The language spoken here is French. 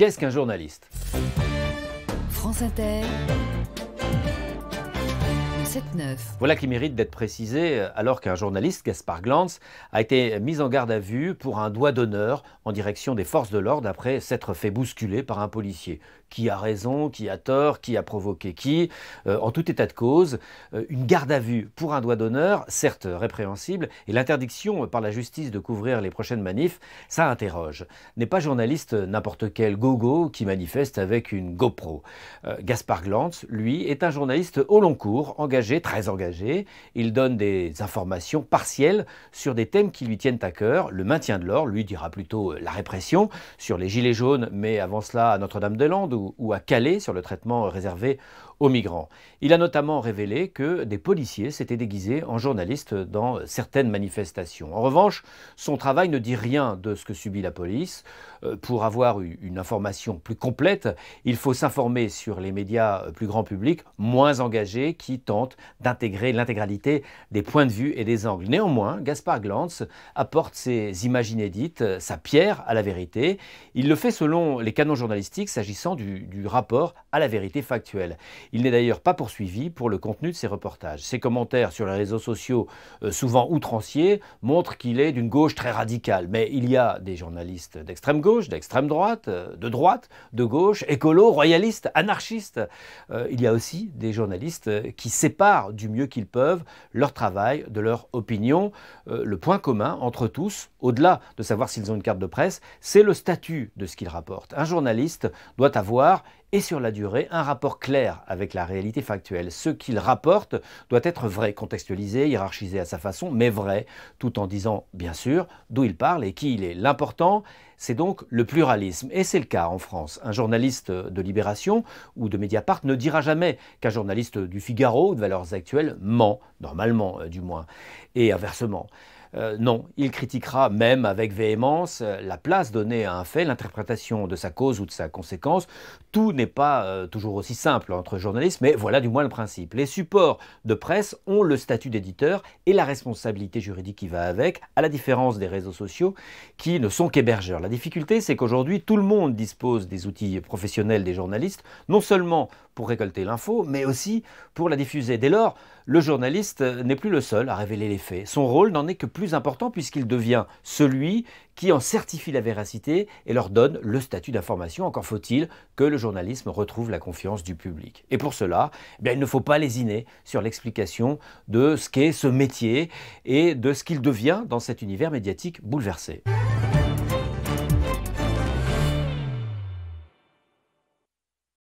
Qu'est-ce qu'un journaliste France Inter. Voilà qui mérite d'être précisé euh, alors qu'un journaliste, Gaspard Glantz, a été mis en garde à vue pour un doigt d'honneur en direction des forces de l'ordre après s'être fait bousculer par un policier qui a raison, qui a tort, qui a provoqué qui, euh, en tout état de cause, euh, une garde à vue pour un doigt d'honneur, certes répréhensible, et l'interdiction par la justice de couvrir les prochaines manifs, ça interroge. N'est pas journaliste n'importe quel gogo qui manifeste avec une GoPro. Euh, Gaspard Glantz, lui, est un journaliste au long cours, engagé, très engagé. Il donne des informations partielles sur des thèmes qui lui tiennent à cœur, le maintien de l'or, lui dira plutôt la répression, sur les gilets jaunes, mais avant cela à Notre-Dame-des-Landes, ou, à Calais sur le traitement réservé aux migrants. Il a notamment révélé que des policiers s'étaient déguisés en journalistes dans certaines manifestations. En revanche, son travail ne dit rien de ce que subit la police. Euh, pour avoir une information plus complète, il faut s'informer sur les médias euh, plus grand public, moins engagés, qui tentent d'intégrer l'intégralité des points de vue et des angles. Néanmoins, Gaspard Glantz apporte ses images inédites, euh, sa pierre à la vérité. Il le fait selon les canons journalistiques s'agissant du du, rapport à la vérité factuelle. Il n'est d'ailleurs pas poursuivi pour le contenu de ses reportages. Ses commentaires sur les réseaux sociaux, euh, souvent outranciers, montrent qu'il est d'une gauche très radicale. Mais il y a des journalistes d'extrême gauche, d'extrême droite, euh, de droite, de gauche, écolo, royaliste, anarchiste. Euh, il y a aussi des journalistes qui séparent du mieux qu'ils peuvent leur travail de leur opinion. le point commun entre tous, au-delà de savoir s'ils ont une carte de presse, c'est le statut de ce qu'ils rapportent. Un journaliste doit avoir et sur la durée un rapport clair avec la réalité factuelle. Ce qu'il rapporte doit être vrai, contextualisé, hiérarchisé à sa façon, mais vrai, tout en disant bien sûr d'où il parle et qui il est. L'important, c'est donc le pluralisme, et c'est le cas en France. Un journaliste de Libération ou de Mediapart ne dira jamais qu'un journaliste du Figaro ou de Valeurs Actuelles ment, normalement euh, du moins, et inversement. Euh, non, il critiquera même avec véhémence euh, la place donnée à un fait, l'interprétation de sa cause ou de sa conséquence. Tout n'est pas euh, toujours aussi simple entre journalistes, mais voilà du moins le principe. Les supports de presse ont le statut d'éditeur et la responsabilité juridique qui va avec, à la différence des réseaux sociaux qui ne sont qu'hébergeurs. La difficulté, c'est qu'aujourd'hui, tout le monde dispose des outils professionnels des journalistes, non seulement pour récolter l'info, mais aussi pour la diffuser. Dès lors, le journaliste n'est plus le seul à révéler les faits. Son rôle n'en est que plus plus important puisqu'il devient celui qui en certifie la véracité et leur donne le statut d'information. Encore faut-il que le journalisme retrouve la confiance du public. Et pour cela, eh il ne faut pas lésiner sur l'explication de ce qu'est ce métier et de ce qu'il devient dans cet univers médiatique bouleversé.